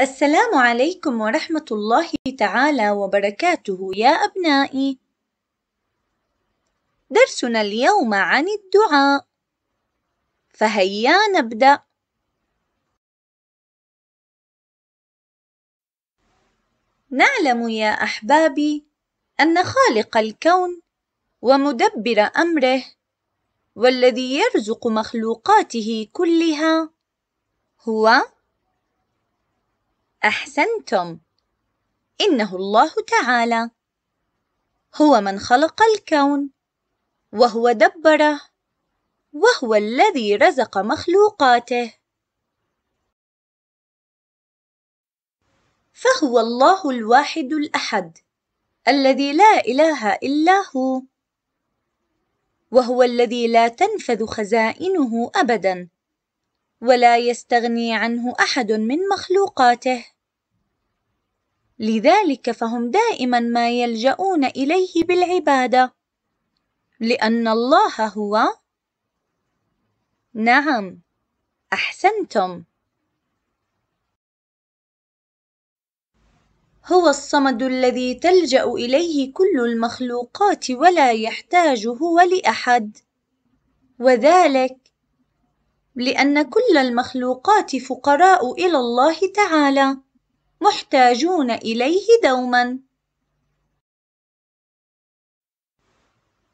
السلام عليكم ورحمة الله تعالى وبركاته يا أبنائي. درسنا اليوم عن الدعاء. فهيا نبدأ. نعلم يا أحبابي أن خالق الكون ومدبر أمره والذي يرزق مخلوقاته كلها هو أحسنتم إنه الله تعالى هو من خلق الكون وهو دبره وهو الذي رزق مخلوقاته فهو الله الواحد الأحد الذي لا إله إلا هو وهو الذي لا تنفذ خزائنه أبداً ولا يستغني عنه احد من مخلوقاته لذلك فهم دائما ما يلجؤون اليه بالعباده لان الله هو نعم احسنتم هو الصمد الذي تلجا اليه كل المخلوقات ولا يحتاج هو لاحد وذلك لأن كل المخلوقات فقراء إلى الله تعالى محتاجون إليه دوما.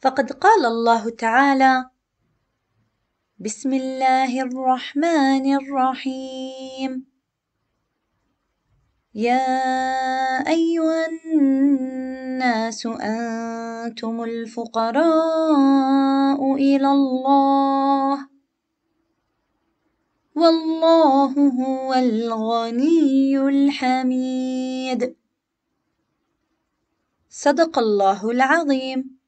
فقد قال الله تعالى: بسم الله الرحمن الرحيم يا أيها الناس أنتم الفقراء إلى الله والله هو الغني الحميد صدق الله العظيم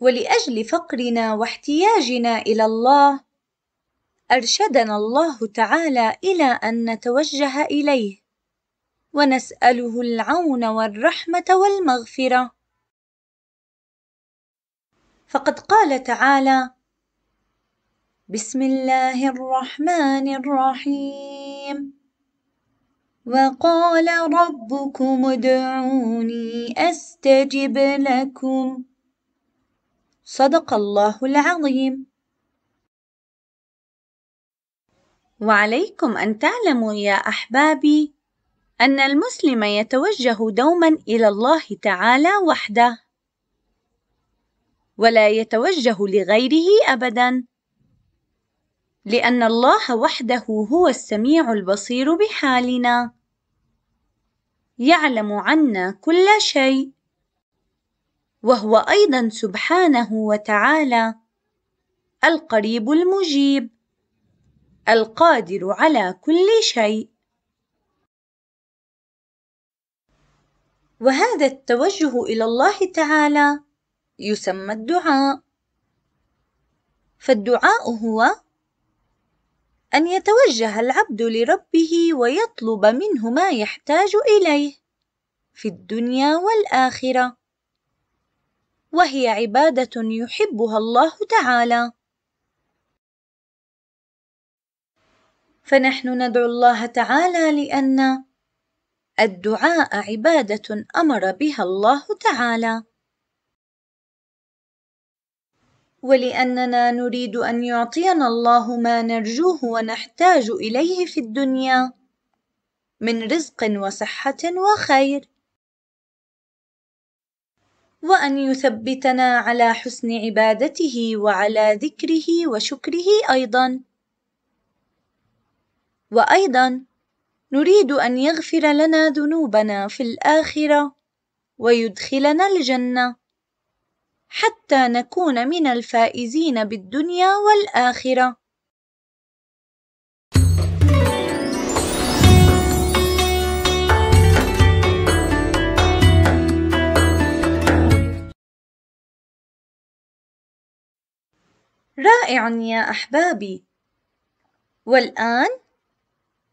ولاجل فقرنا واحتياجنا الى الله ارشدنا الله تعالى الى ان نتوجه اليه ونساله العون والرحمه والمغفره فقد قال تعالى بسم الله الرحمن الرحيم وقال ربكم ادعوني أستجب لكم صدق الله العظيم وعليكم أن تعلموا يا أحبابي أن المسلم يتوجه دوما إلى الله تعالى وحده ولا يتوجه لغيره أبداً لأن الله وحده هو السميع البصير بحالنا يعلم عنا كل شيء وهو أيضا سبحانه وتعالى القريب المجيب القادر على كل شيء وهذا التوجه إلى الله تعالى يسمى الدعاء فالدعاء هو أن يتوجه العبد لربه ويطلب منه ما يحتاج إليه في الدنيا والآخرة وهي عبادة يحبها الله تعالى فنحن ندعو الله تعالى لأن الدعاء عبادة أمر بها الله تعالى ولأننا نريد أن يعطينا الله ما نرجوه ونحتاج إليه في الدنيا من رزق وصحة وخير وأن يثبتنا على حسن عبادته وعلى ذكره وشكره أيضا وأيضا نريد أن يغفر لنا ذنوبنا في الآخرة ويدخلنا الجنة حتى نكون من الفائزين بالدنيا والآخرة رائع يا أحبابي والآن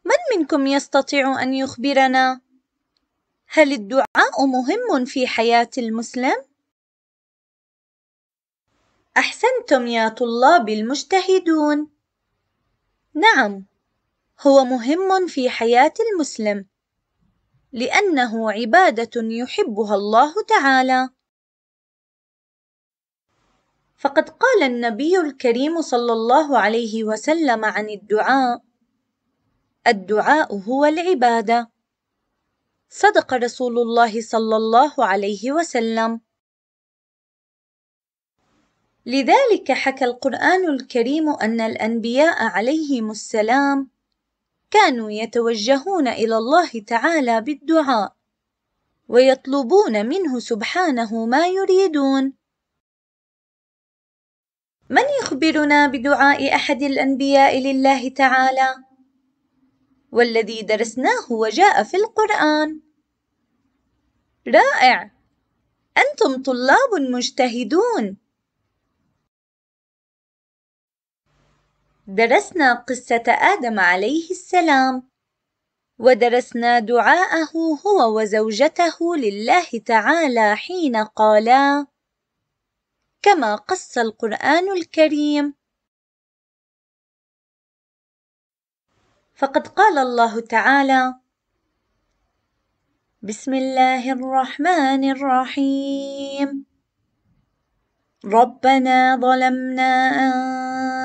من منكم يستطيع أن يخبرنا هل الدعاء مهم في حياة المسلم؟ أحسنتم يا طلابي المجتهدون. نعم، هو مهم في حياة المسلم، لأنه عبادة يحبها الله تعالى. فقد قال النبي الكريم صلى الله عليه وسلم عن الدعاء: الدعاء هو العبادة. صدق رسول الله صلى الله عليه وسلم. لذلك حكى القرآن الكريم أن الأنبياء عليهم السلام كانوا يتوجهون إلى الله تعالى بالدعاء ويطلبون منه سبحانه ما يريدون من يخبرنا بدعاء أحد الأنبياء لله تعالى؟ والذي درسناه وجاء في القرآن رائع أنتم طلاب مجتهدون درسنا قصة آدم عليه السلام، ودرسنا دعاءه هو وزوجته لله تعالى حين قالا: كما قص القرآن الكريم. فقد قال الله تعالى: بسم الله الرحمن الرحيم ربنا ظلمنا أن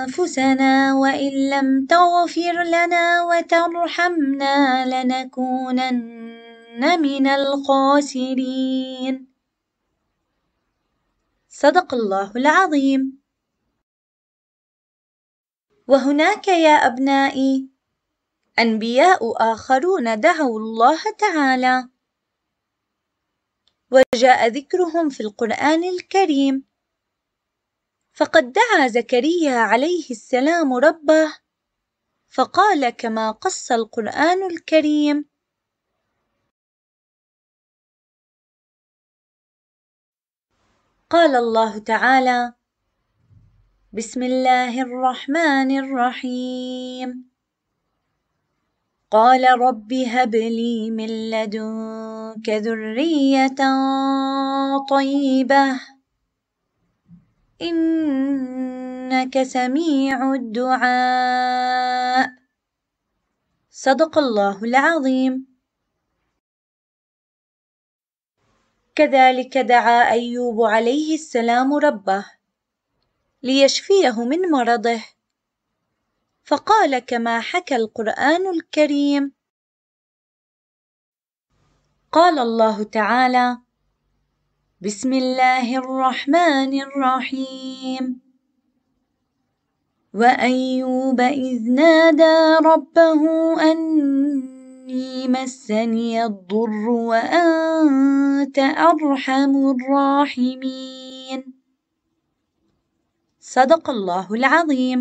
أنفسنا وإن لم تغفر لنا وترحمنا لنكونن من الخاسرين صدق الله العظيم وهناك يا أبنائي أنبياء آخرون دعوا الله تعالى وجاء ذكرهم في القرآن الكريم فقد دعا زكريا عليه السلام ربه فقال كما قص القرآن الكريم قال الله تعالى بسم الله الرحمن الرحيم قال رب هب لي من لدنك ذريه طيبه إنك سميع الدعاء صدق الله العظيم كذلك دعا أيوب عليه السلام ربه ليشفيه من مرضه فقال كما حكى القرآن الكريم قال الله تعالى بسم الله الرحمن الرحيم وأيوب إذ نادى ربه أني مسني الضر وأنت أرحم الراحمين صدق الله العظيم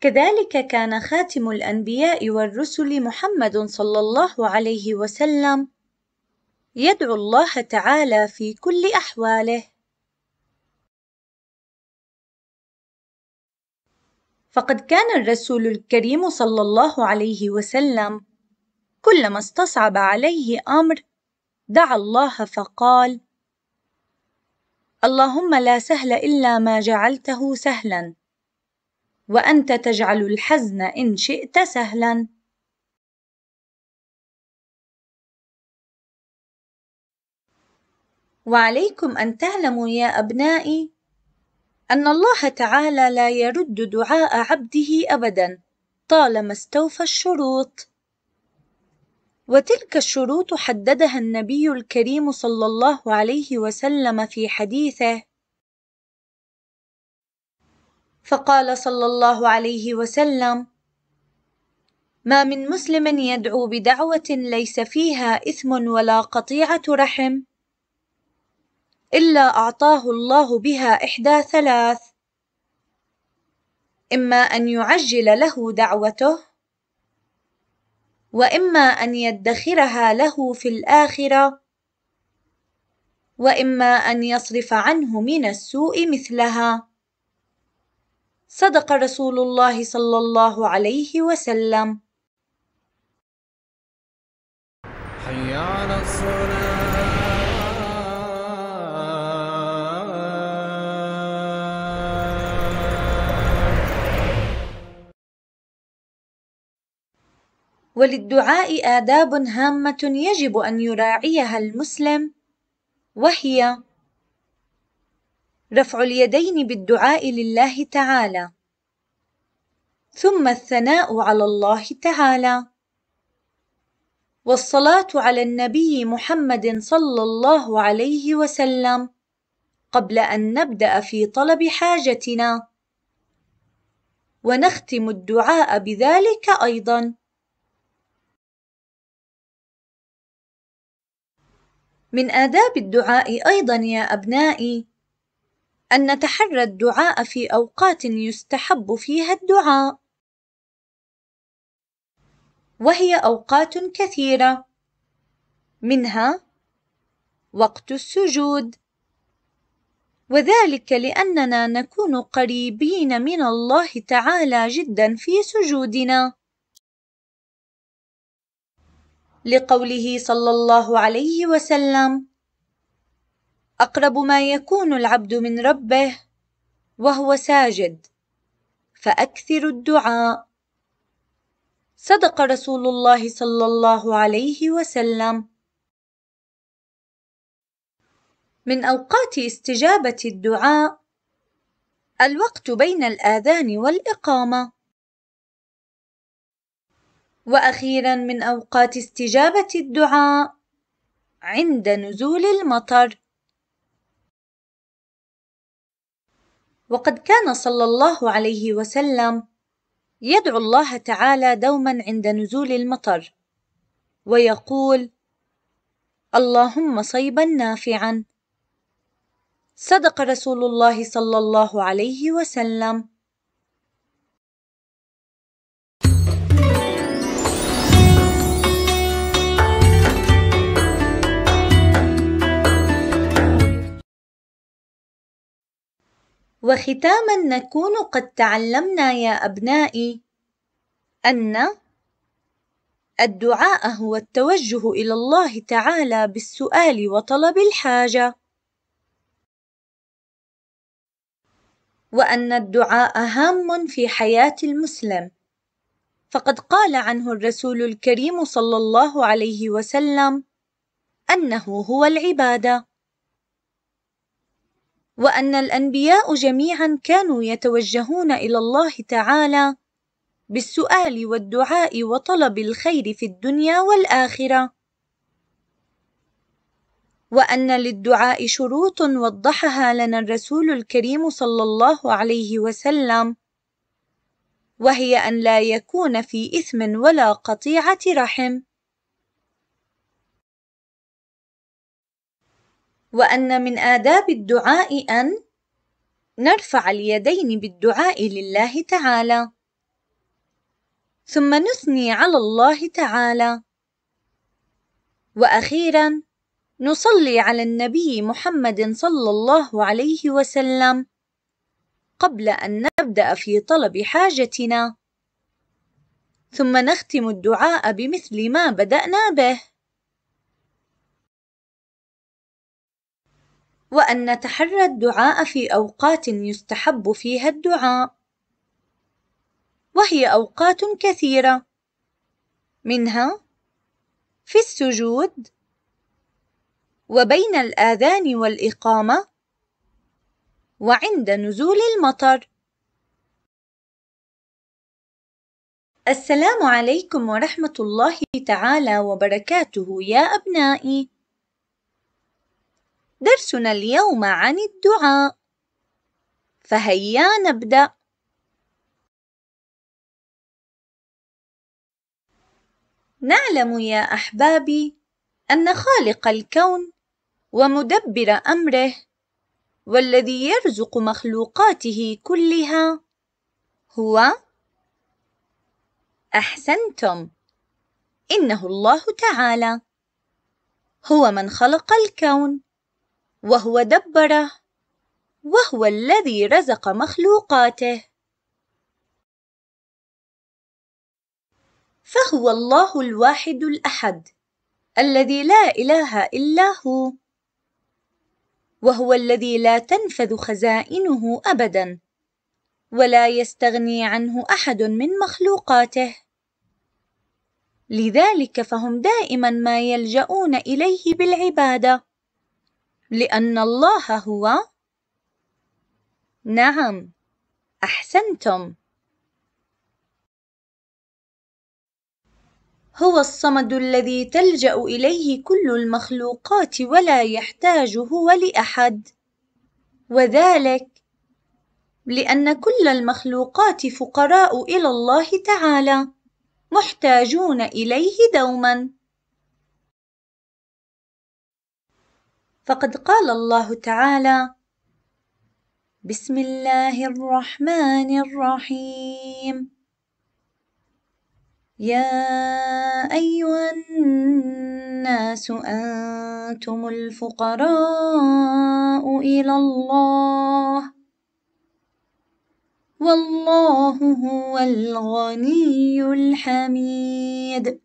كذلك كان خاتم الأنبياء والرسل محمد صلى الله عليه وسلم يدعو الله تعالى في كل أحواله فقد كان الرسول الكريم صلى الله عليه وسلم كلما استصعب عليه أمر دعا الله فقال اللهم لا سهل إلا ما جعلته سهلا وأنت تجعل الحزن إن شئت سهلا وعليكم أن تعلموا يا أبنائي أن الله تعالى لا يرد دعاء عبده أبدا طالما استوفى الشروط وتلك الشروط حددها النبي الكريم صلى الله عليه وسلم في حديثه فقال صلى الله عليه وسلم ما من مسلم يدعو بدعوه ليس فيها اثم ولا قطيعه رحم إلا أعطاه الله بها إحدى ثلاث إما أن يعجل له دعوته وإما أن يدخرها له في الآخرة وإما أن يصرف عنه من السوء مثلها صدق رسول الله صلى الله عليه وسلم حي على الصلاة وللدعاء آداب هامة يجب أن يراعيها المسلم وهي رفع اليدين بالدعاء لله تعالى ثم الثناء على الله تعالى والصلاة على النبي محمد صلى الله عليه وسلم قبل أن نبدأ في طلب حاجتنا ونختم الدعاء بذلك أيضاً من آداب الدعاء أيضا يا أبنائي أن نتحرى الدعاء في أوقات يستحب فيها الدعاء وهي أوقات كثيرة منها وقت السجود وذلك لأننا نكون قريبين من الله تعالى جدا في سجودنا لقوله صلى الله عليه وسلم اقرب ما يكون العبد من ربه وهو ساجد فاكثر الدعاء صدق رسول الله صلى الله عليه وسلم من اوقات استجابه الدعاء الوقت بين الاذان والاقامه واخيرا من اوقات استجابه الدعاء عند نزول المطر وقد كان صلى الله عليه وسلم يدعو الله تعالى دوما عند نزول المطر ويقول اللهم صيبا نافعا صدق رسول الله صلى الله عليه وسلم وختاما نكون قد تعلمنا يا أبنائي أن الدعاء هو التوجه إلى الله تعالى بالسؤال وطلب الحاجة وأن الدعاء هام في حياة المسلم فقد قال عنه الرسول الكريم صلى الله عليه وسلم أنه هو العبادة وأن الأنبياء جميعا كانوا يتوجهون إلى الله تعالى بالسؤال والدعاء وطلب الخير في الدنيا والآخرة وأن للدعاء شروط وضحها لنا الرسول الكريم صلى الله عليه وسلم وهي أن لا يكون في إثم ولا قطيعة رحم وأن من آداب الدعاء أن نرفع اليدين بالدعاء لله تعالى ثم نثني على الله تعالى واخيرا نصلي على النبي محمد صلى الله عليه وسلم قبل ان نبدا في طلب حاجتنا ثم نختم الدعاء بمثل ما بدانا به وأن نتحرى الدعاء في أوقات يستحب فيها الدعاء وهي أوقات كثيرة منها في السجود وبين الآذان والإقامة وعند نزول المطر السلام عليكم ورحمة الله تعالى وبركاته يا أبنائي درسنا اليوم عن الدعاء فهيا نبدأ نعلم يا أحبابي أن خالق الكون ومدبر أمره والذي يرزق مخلوقاته كلها هو أحسنتم إنه الله تعالى هو من خلق الكون وهو دبره وهو الذي رزق مخلوقاته فهو الله الواحد الاحد الذي لا اله الا هو وهو الذي لا تنفذ خزائنه ابدا ولا يستغني عنه احد من مخلوقاته لذلك فهم دائما ما يلجؤون اليه بالعباده لأن الله هو نعم أحسنتم هو الصمد الذي تلجأ إليه كل المخلوقات ولا يحتاج هو لأحد وذلك لأن كل المخلوقات فقراء إلى الله تعالى محتاجون إليه دوماً فقد قال الله تعالى بسم الله الرحمن الرحيم يا أيها الناس أنتم الفقراء إلى الله والله هو الغني الحميد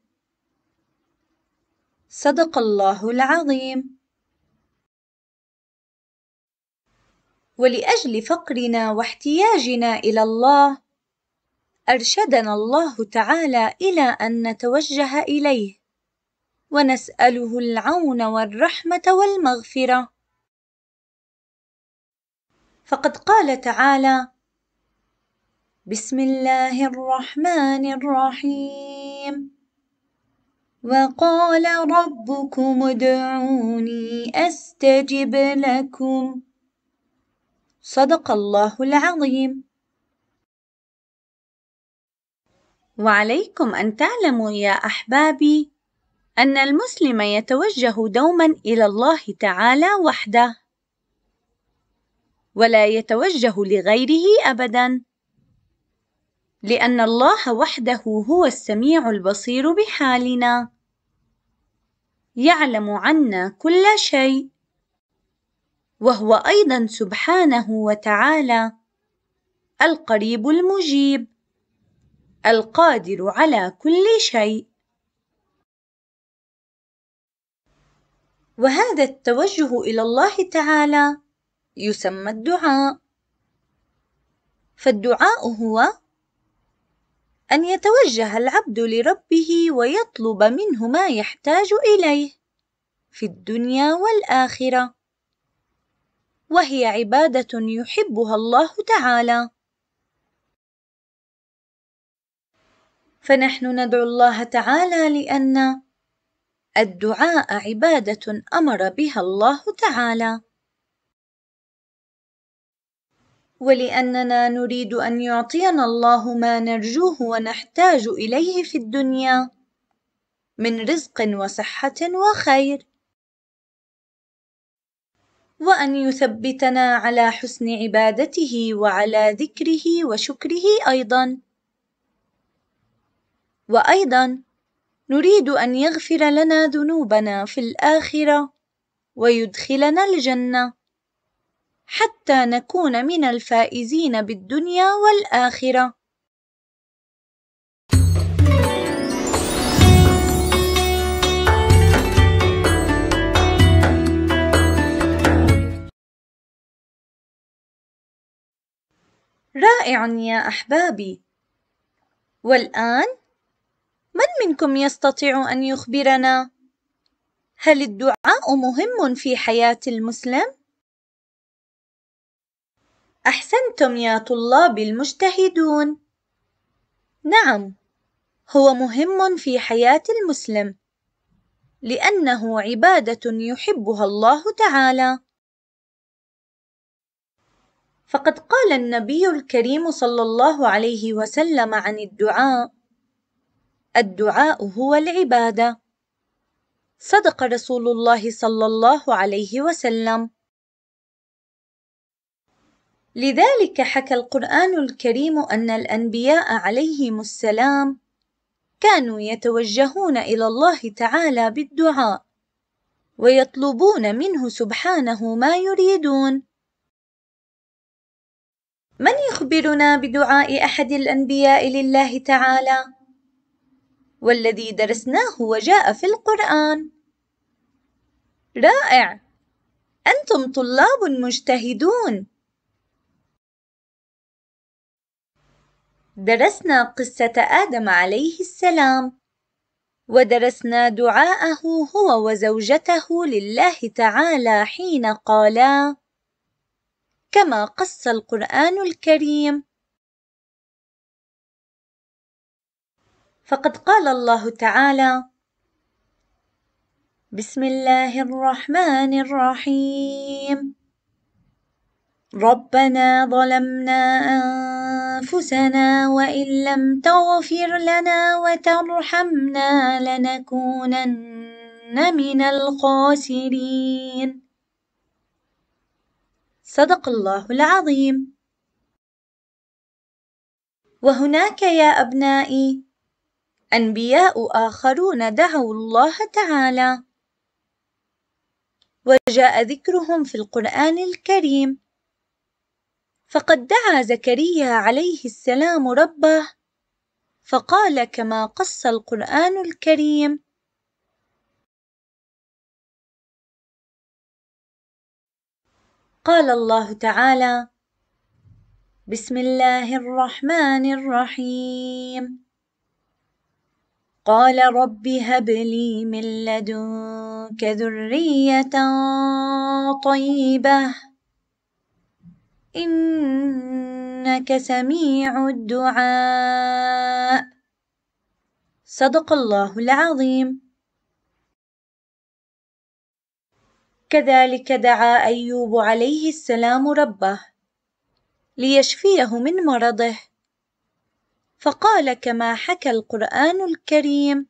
صدق الله العظيم ولاجل فقرنا واحتياجنا الى الله ارشدنا الله تعالى الى ان نتوجه اليه ونساله العون والرحمه والمغفره فقد قال تعالى بسم الله الرحمن الرحيم وقال ربكم ادعوني استجب لكم صدق الله العظيم وعليكم أن تعلموا يا أحبابي أن المسلم يتوجه دوما إلى الله تعالى وحده ولا يتوجه لغيره أبدا لأن الله وحده هو السميع البصير بحالنا يعلم عنا كل شيء وهو أيضا سبحانه وتعالى القريب المجيب القادر على كل شيء وهذا التوجه إلى الله تعالى يسمى الدعاء فالدعاء هو أن يتوجه العبد لربه ويطلب منه ما يحتاج إليه في الدنيا والآخرة وهي عبادة يحبها الله تعالى فنحن ندعو الله تعالى لأن الدعاء عبادة أمر بها الله تعالى ولأننا نريد أن يعطينا الله ما نرجوه ونحتاج إليه في الدنيا من رزق وصحة وخير وأن يثبتنا على حسن عبادته وعلى ذكره وشكره أيضا. وأيضا نريد أن يغفر لنا ذنوبنا في الآخرة ويدخلنا الجنة حتى نكون من الفائزين بالدنيا والآخرة. رائع يا أحبابي والآن من منكم يستطيع أن يخبرنا هل الدعاء مهم في حياة المسلم؟ أحسنتم يا طلاب المجتهدون نعم هو مهم في حياة المسلم لأنه عبادة يحبها الله تعالى فقد قال النبي الكريم صلى الله عليه وسلم عن الدعاء الدعاء هو العباده صدق رسول الله صلى الله عليه وسلم لذلك حكى القران الكريم ان الانبياء عليهم السلام كانوا يتوجهون الى الله تعالى بالدعاء ويطلبون منه سبحانه ما يريدون من يخبرنا بدعاء احد الانبياء لله تعالى والذي درسناه وجاء في القران رائع انتم طلاب مجتهدون درسنا قصه ادم عليه السلام ودرسنا دعاءه هو وزوجته لله تعالى حين قالا كما قص القرآن الكريم فقد قال الله تعالى بسم الله الرحمن الرحيم ربنا ظلمنا أنفسنا وإن لم تغفر لنا وترحمنا لنكونن من الخاسرين صدق الله العظيم وهناك يا أبنائي أنبياء آخرون دعوا الله تعالى وجاء ذكرهم في القرآن الكريم فقد دعا زكريا عليه السلام ربه فقال كما قص القرآن الكريم قال الله تعالى بسم الله الرحمن الرحيم قال رب هب لي من لدنك ذرية طيبة إنك سميع الدعاء صدق الله العظيم كذلك دعا أيوب عليه السلام ربه ليشفيه من مرضه فقال كما حكى القرآن الكريم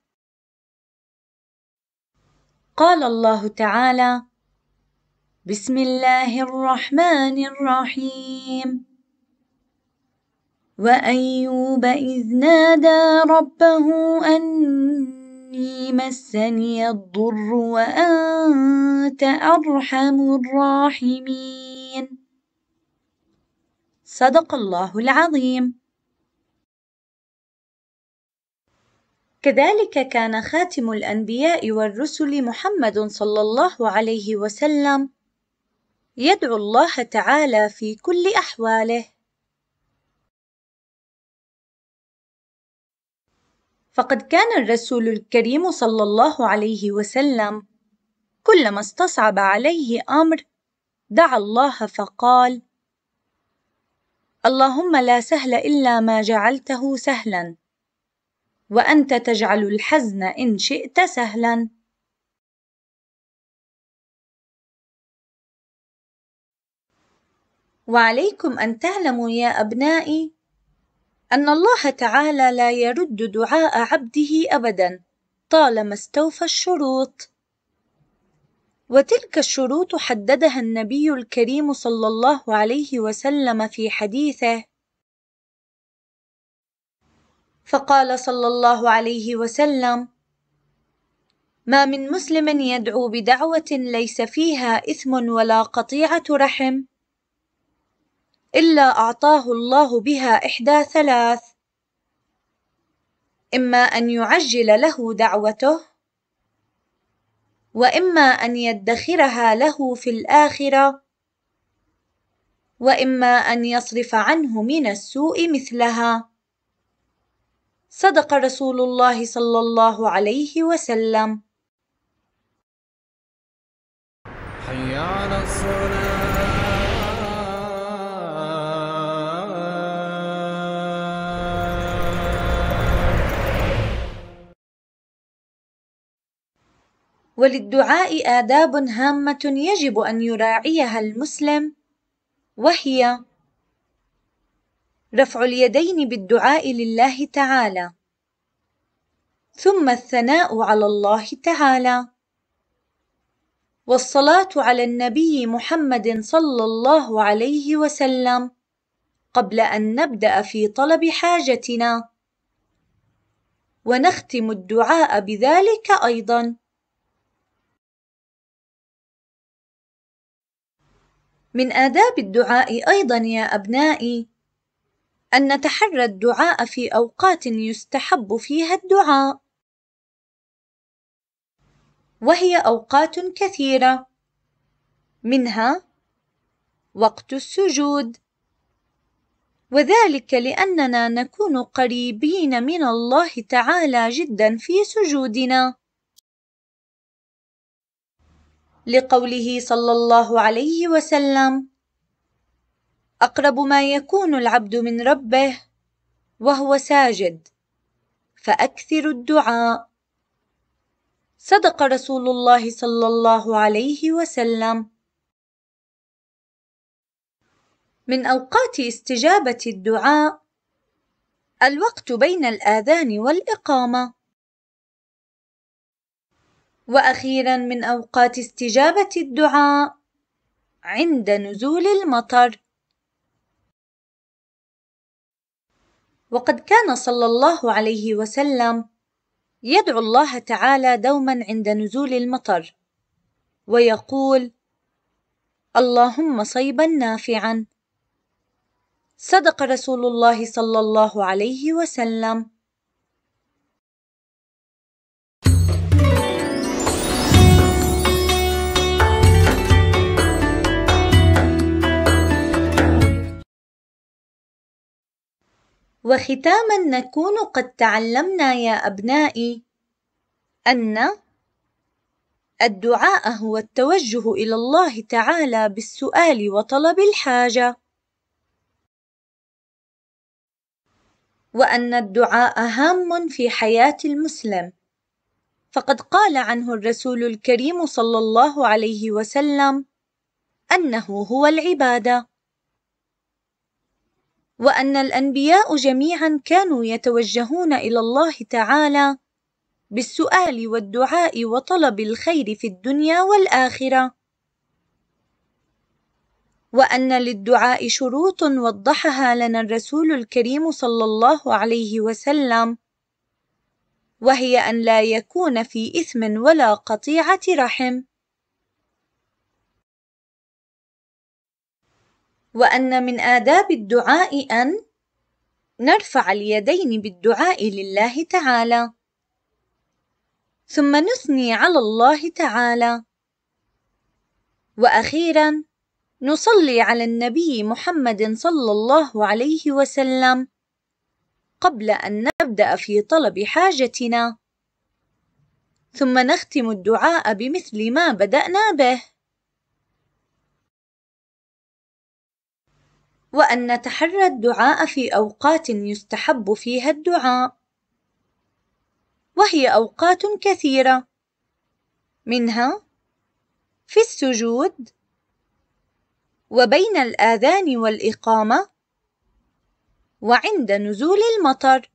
قال الله تعالى بسم الله الرحمن الرحيم وأيوب إذ نادى ربه أن إني مسني الضر وأنت أرحم الراحمين صدق الله العظيم كذلك كان خاتم الأنبياء والرسل محمد صلى الله عليه وسلم يدعو الله تعالى في كل أحواله فقد كان الرسول الكريم صلى الله عليه وسلم كلما استصعب عليه امر دعا الله فقال اللهم لا سهل الا ما جعلته سهلا وانت تجعل الحزن ان شئت سهلا وعليكم ان تعلموا يا ابنائي أن الله تعالى لا يرد دعاء عبده أبدًا طالما استوفى الشروط. وتلك الشروط حددها النبي الكريم صلى الله عليه وسلم في حديثه فقال صلى الله عليه وسلم ما من مسلم يدعو بدعوه ليس فيها اثم ولا قطيعه رحم إلا أعطاه الله بها إحدى ثلاث إما أن يعجل له دعوته وإما أن يدخرها له في الآخرة وإما أن يصرف عنه من السوء مثلها صدق رسول الله صلى الله عليه وسلم وللدعاء آداب هامة يجب أن يراعيها المسلم وهي رفع اليدين بالدعاء لله تعالى ثم الثناء على الله تعالى والصلاة على النبي محمد صلى الله عليه وسلم قبل أن نبدأ في طلب حاجتنا ونختم الدعاء بذلك أيضاً من آداب الدعاء أيضا يا أبنائي أن نتحرى الدعاء في أوقات يستحب فيها الدعاء وهي أوقات كثيرة منها وقت السجود وذلك لأننا نكون قريبين من الله تعالى جدا في سجودنا لقوله صلى الله عليه وسلم اقرب ما يكون العبد من ربه وهو ساجد فاكثر الدعاء صدق رسول الله صلى الله عليه وسلم من اوقات استجابه الدعاء الوقت بين الاذان والاقامه واخيرا من اوقات استجابه الدعاء عند نزول المطر وقد كان صلى الله عليه وسلم يدعو الله تعالى دوما عند نزول المطر ويقول اللهم صيبا نافعا صدق رسول الله صلى الله عليه وسلم وختاما نكون قد تعلمنا يا أبنائي أن الدعاء هو التوجه إلى الله تعالى بالسؤال وطلب الحاجة وأن الدعاء هام في حياة المسلم فقد قال عنه الرسول الكريم صلى الله عليه وسلم انه هو العباده وأن الأنبياء جميعا كانوا يتوجهون إلى الله تعالى بالسؤال والدعاء وطلب الخير في الدنيا والآخرة وأن للدعاء شروط وضحها لنا الرسول الكريم صلى الله عليه وسلم وهي أن لا يكون في إثم ولا قطيعة رحم وأن من آداب الدعاء أن نرفع اليدين بالدعاء لله تعالى ثم نثني على الله تعالى وأخيرا نصلي على النبي محمد صلى الله عليه وسلم قبل أن نبدأ في طلب حاجتنا ثم نختم الدعاء بمثل ما بدأنا به وأن نتحرى الدعاء في أوقات يستحب فيها الدعاء وهي أوقات كثيرة منها في السجود وبين الآذان والإقامة وعند نزول المطر